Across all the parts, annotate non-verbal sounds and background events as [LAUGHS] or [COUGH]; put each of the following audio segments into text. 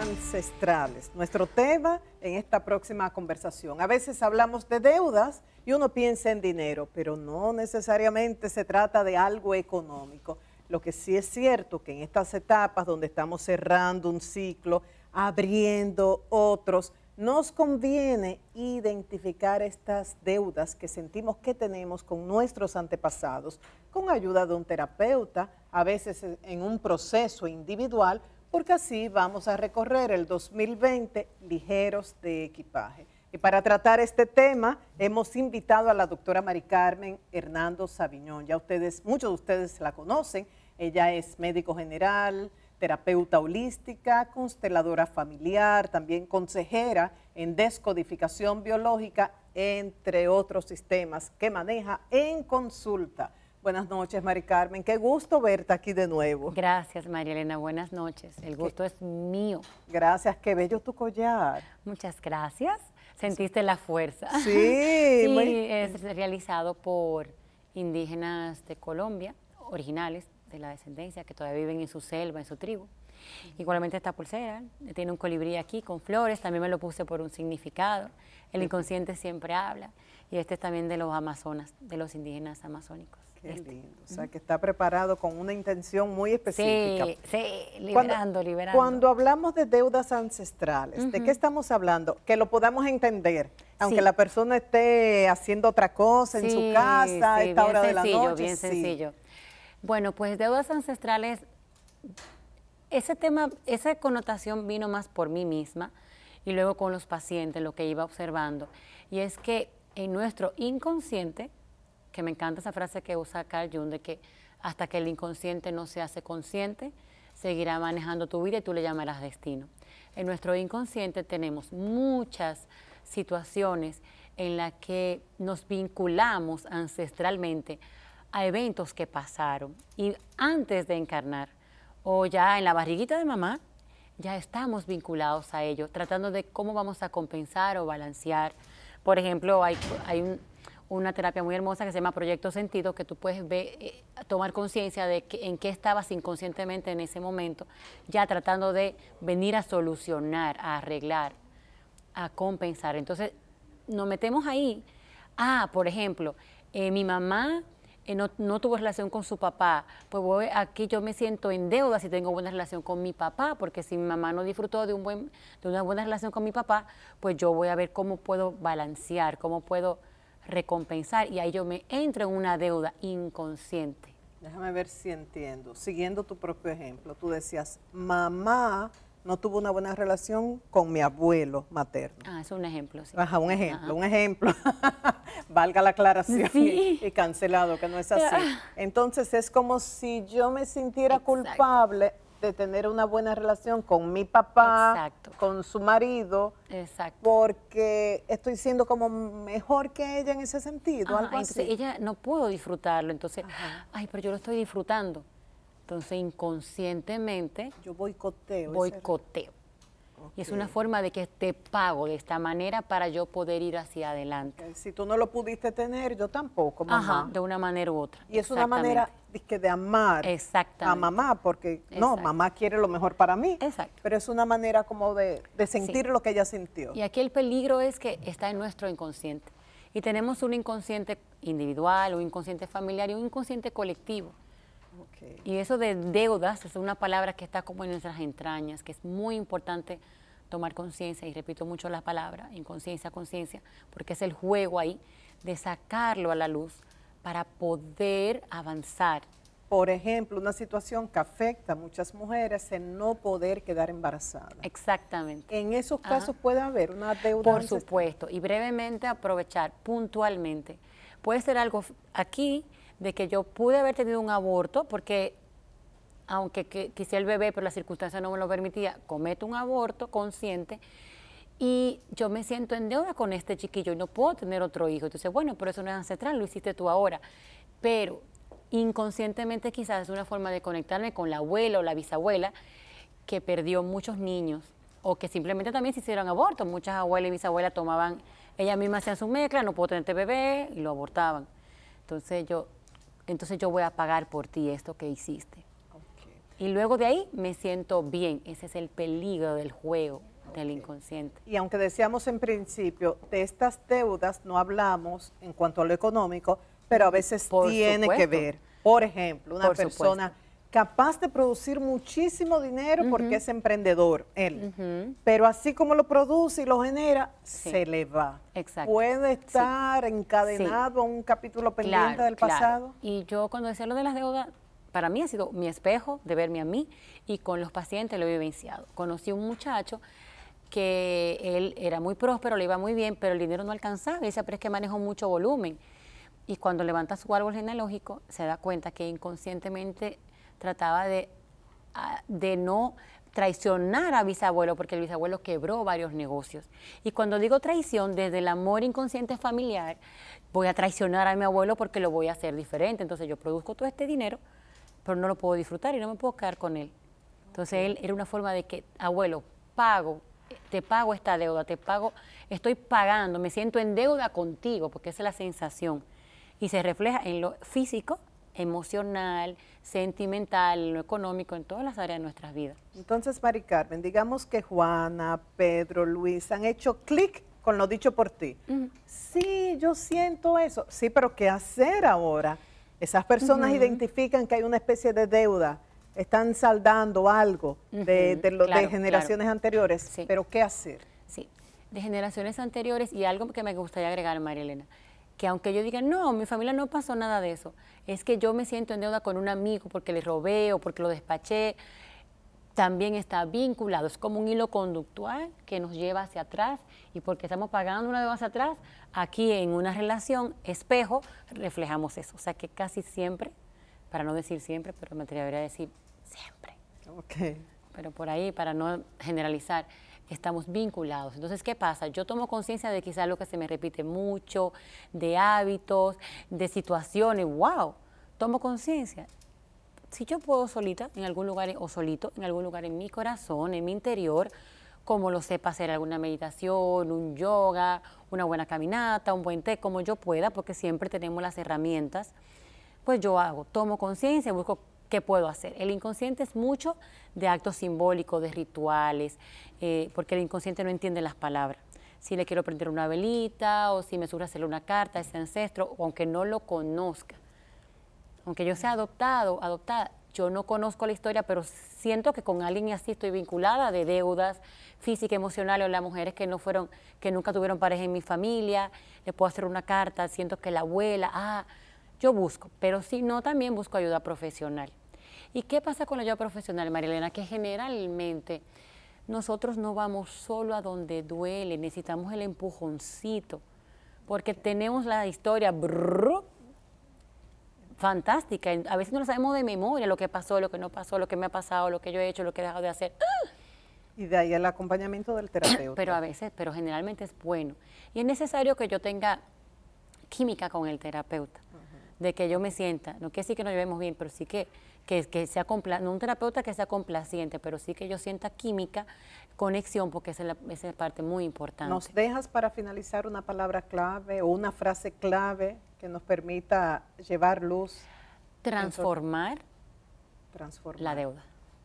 ancestrales, nuestro tema en esta próxima conversación. A veces hablamos de deudas y uno piensa en dinero, pero no necesariamente se trata de algo económico. Lo que sí es cierto que en estas etapas donde estamos cerrando un ciclo, abriendo otros, nos conviene identificar estas deudas que sentimos que tenemos con nuestros antepasados, con ayuda de un terapeuta, a veces en un proceso individual porque así vamos a recorrer el 2020 ligeros de equipaje. Y para tratar este tema hemos invitado a la doctora Mari Carmen Hernando Sabiñón. Ya ustedes, muchos de ustedes la conocen, ella es médico general, terapeuta holística, consteladora familiar, también consejera en descodificación biológica, entre otros sistemas que maneja en consulta. Buenas noches, Mari Carmen. Qué gusto verte aquí de nuevo. Gracias, María Elena. Buenas noches. El gusto es mío. Gracias. Qué bello tu collar. Muchas gracias. Sentiste la fuerza. Sí. [LAUGHS] y es realizado por indígenas de Colombia, originales de la descendencia, que todavía viven en su selva, en su tribu. Igualmente esta pulsera tiene un colibrí aquí con flores, también me lo puse por un significado. El inconsciente siempre habla y este es también de los amazonas, de los indígenas amazónicos. Qué este, lindo. O sea, que está preparado con una intención muy específica. Sí, liberando, cuando, liberando. Cuando hablamos de deudas ancestrales, ¿de qué estamos hablando? Que lo podamos entender, aunque la persona esté haciendo otra cosa en su casa a esta hora de la noche. Bien sencillo. Bueno, pues deudas ancestrales, ese tema, esa connotación vino más por mí misma y luego con los pacientes, lo que iba observando. Y es que en nuestro inconsciente, que me encanta esa frase que usa Carl Jung de que hasta que el inconsciente no se hace consciente, seguirá manejando tu vida y tú le llamarás destino. En nuestro inconsciente tenemos muchas situaciones en las que nos vinculamos ancestralmente a eventos que pasaron y antes de encarnar o ya en la barriguita de mamá ya estamos vinculados a ello, tratando de cómo vamos a compensar o balancear. Por ejemplo, hay, hay un, una terapia muy hermosa que se llama Proyecto Sentido, que tú puedes ver, eh, tomar conciencia de que, en qué estabas inconscientemente en ese momento, ya tratando de venir a solucionar, a arreglar, a compensar. Entonces, nos metemos ahí. Ah, por ejemplo, eh, mi mamá eh, no, tuvo relación con su papá, pues voy, aquí yo me siento en deuda si tengo buena relación con mi papá, porque si mi mamá no disfrutó de, un buen, de una buena relación con mi papá, pues yo voy a ver cómo puedo balancear, cómo puedo recompensar y ahí yo me entro en una deuda inconsciente. Déjame ver si entiendo. Siguiendo tu propio ejemplo, tú decías, mamá no tuvo una buena relación con mi abuelo materno. Ah, es un ejemplo, sí. Ajá, un ejemplo, un ejemplo. [LAUGHS] Valga la aclaración y, cancelado, que no es así. Ah. Entonces es como si yo me sintiera culpable de tener una buena relación con mi papá, con su marido, porque estoy siendo como mejor que ella en ese sentido. algo así. Ella no pudo disfrutarlo, entonces, ay, pero yo lo estoy disfrutando. Entonces, inconscientemente... Yo boicoteo. Boicoteo. Y es una forma de que te pago de esta manera para yo poder ir hacia adelante. Si tú no lo pudiste tener, yo tampoco, mamá. de una manera u otra. Y es una manera que de amar a mamá, porque no, mamá quiere lo mejor para mí. Pero es una manera como de, sentir lo que ella sintió. Y aquí el peligro es que está en nuestro inconsciente. Y tenemos un inconsciente individual, un inconsciente familiar y un inconsciente colectivo. Y eso de deudas es una palabra que está como en nuestras entrañas, que es muy importante tomar conciencia, y repito mucho la palabra, inconsciencia, conciencia, porque es el juego ahí de sacarlo a la luz para poder avanzar. Por ejemplo, una situación que afecta a muchas mujeres en no poder quedar embarazada. Exactamente. En esos casos puede haber una deuda. Por supuesto, y brevemente aprovechar puntualmente. Puede ser algo aquí, de que yo pude haber tenido un aborto porque aunque quise el bebé, pero la circunstancia no me lo permitía, cometo un aborto consciente y yo me siento en deuda con este chiquillo y no puedo tener otro hijo. Entonces, bueno, pero eso no es ancestral, lo hiciste tú ahora. Pero inconscientemente quizás es una forma de conectarme con la abuela o la bisabuela que perdió muchos niños o que simplemente también se hicieron abortos. Muchas abuelas y bisabuelas tomaban, ellas mismas hacían su mezcla, no puedo tener este bebé, y lo abortaban. Entonces yo entonces yo voy a pagar por ti esto que hiciste. Y luego de ahí me siento bien. Ese es el peligro del juego del inconsciente. Y aunque decíamos en principio, de estas deudas no hablamos en cuanto a lo económico, pero a veces tiene que ver. Por ejemplo, una persona capaz de producir muchísimo dinero porque es emprendedor él. Pero así como lo produce y lo genera, se le va. Exacto. Puede estar encadenado a un capítulo pendiente del pasado. Y yo cuando decía lo de las deudas, para mí ha sido mi espejo de verme a mí y con los pacientes lo he vivenciado. Conocí un muchacho que él era muy próspero, le iba muy bien, pero el dinero no alcanzaba. Y pero es que manejo mucho volumen. Y cuando levanta su árbol genealógico, se da cuenta que inconscientemente trataba de, ah, de no traicionar a bisabuelo porque el bisabuelo quebró varios negocios. Y cuando digo traición, desde el amor inconsciente familiar, voy a traicionar a mi abuelo porque lo voy a hacer diferente. Entonces yo produzco todo este dinero, pero no lo puedo disfrutar y no me puedo quedar con él. Entonces él era una forma de que, abuelo, pago, te pago esta deuda, te pago, estoy pagando, me siento en deuda contigo, porque esa es la sensación. Y se refleja en lo físico, emocional, sentimental, económico, en todas las áreas de nuestras vidas. Entonces, Mari Carmen, digamos que Juana, Pedro, Luis han hecho clic con lo dicho por ti. Sí, yo siento eso. Sí, pero ¿qué hacer ahora? Esas personas identifican que hay una especie de deuda, están saldando algo de, de, generaciones anteriores, pero ¿qué hacer? Sí, de generaciones anteriores y algo que me gustaría agregar, María Elena que aunque yo diga, no, mi familia no pasó nada de eso, es que yo me siento en deuda con un amigo porque le robé o porque lo despaché, también está vinculado. Es como un hilo conductual que nos lleva hacia atrás y porque estamos pagando una deuda hacia atrás, aquí en una relación espejo reflejamos eso. O sea que casi siempre, para no decir siempre, pero me atrevería a decir siempre. Pero por ahí, para no generalizar, estamos vinculados. Entonces, ¿qué pasa? Yo tomo conciencia de quizás lo que se me repite mucho, de hábitos, de situaciones, wow, tomo conciencia. Si yo puedo solita en algún lugar o solito en algún lugar en mi corazón, en mi interior, como lo sepa hacer alguna meditación, un yoga, una buena caminata, un buen té, como yo pueda, porque siempre tenemos las herramientas, pues yo hago, tomo conciencia, busco ¿qué puedo hacer? El inconsciente es mucho de actos simbólicos, de rituales, eh, porque el inconsciente no entiende las palabras. Si le quiero prender una velita o si me surge hacerle una carta a ese ancestro, aunque no lo conozca, aunque yo sea adoptado, adoptada, yo no conozco la historia, pero siento que con alguien así estoy vinculada de deudas físicas, emocionales, o las mujeres que no fueron, que nunca tuvieron pareja en mi familia, le puedo hacer una carta, siento que la abuela, ah, yo busco, pero si no, también busco ayuda profesional. ¿Y qué pasa con la ayuda profesional, Marilena? Que generalmente nosotros no vamos solo a donde duele, necesitamos el empujoncito, porque tenemos la historia fantástica. A veces no lo sabemos de memoria, lo que pasó, lo que no pasó, lo que me ha pasado, lo que yo he hecho, lo que he dejado de hacer. ¡Ah! Y de ahí el acompañamiento del terapeuta. Pero a veces, pero generalmente es bueno. Y es necesario que yo tenga química con el terapeuta de que yo me sienta, no que sí que nos llevemos bien, pero sí que, que, que sea no un terapeuta que sea complaciente, pero sí que yo sienta química, conexión, porque esa es, la, parte muy importante. ¿Nos dejas para finalizar una palabra clave o una frase clave que nos permita llevar luz? Transformar, transformar. la deuda.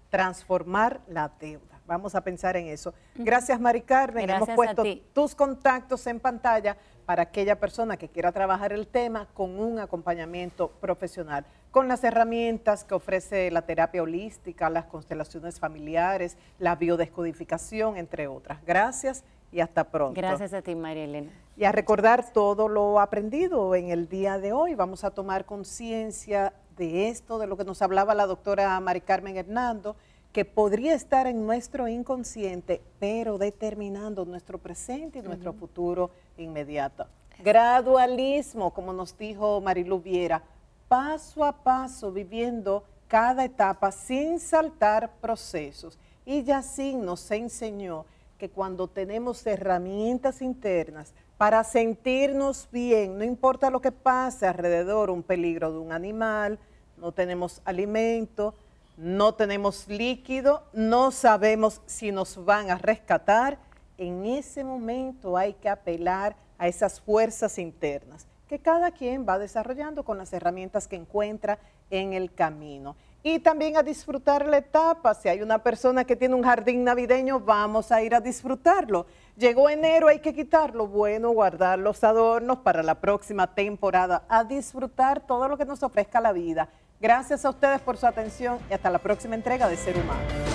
Transformar la deuda. Vamos a pensar en eso. Gracias, Mari Carmen. Hemos puesto tus contactos en pantalla para aquella persona que quiera trabajar el tema con un acompañamiento profesional, con las herramientas que ofrece la terapia holística, las constelaciones familiares, la biodescodificación, entre otras. Gracias y hasta pronto. Gracias a ti, María Elena. Y a recordar todo lo aprendido en el día de hoy. Vamos a tomar conciencia de esto, de lo que nos hablaba la doctora Mari Carmen Hernando que podría estar en nuestro inconsciente, pero determinando nuestro presente y nuestro futuro inmediato. Gradualismo, como nos dijo Marilu Viera, paso a paso viviendo cada etapa sin saltar procesos. Y ya sí, nos enseñó que cuando tenemos herramientas internas para sentirnos bien, no importa lo que pase alrededor, un peligro de un animal, no tenemos alimento, no tenemos líquido, no sabemos si nos van a rescatar. En ese momento hay que apelar a esas fuerzas internas que cada quien va desarrollando con las herramientas que encuentra en el camino. Y también a disfrutar la etapa. Si hay una persona que tiene un jardín navideño, vamos a ir a disfrutarlo. Llegó enero, hay que quitarlo. Bueno, guardar los adornos para la próxima temporada. A disfrutar todo lo que nos ofrezca la vida Gracias a ustedes por su atención y hasta la próxima entrega de Ser Humano.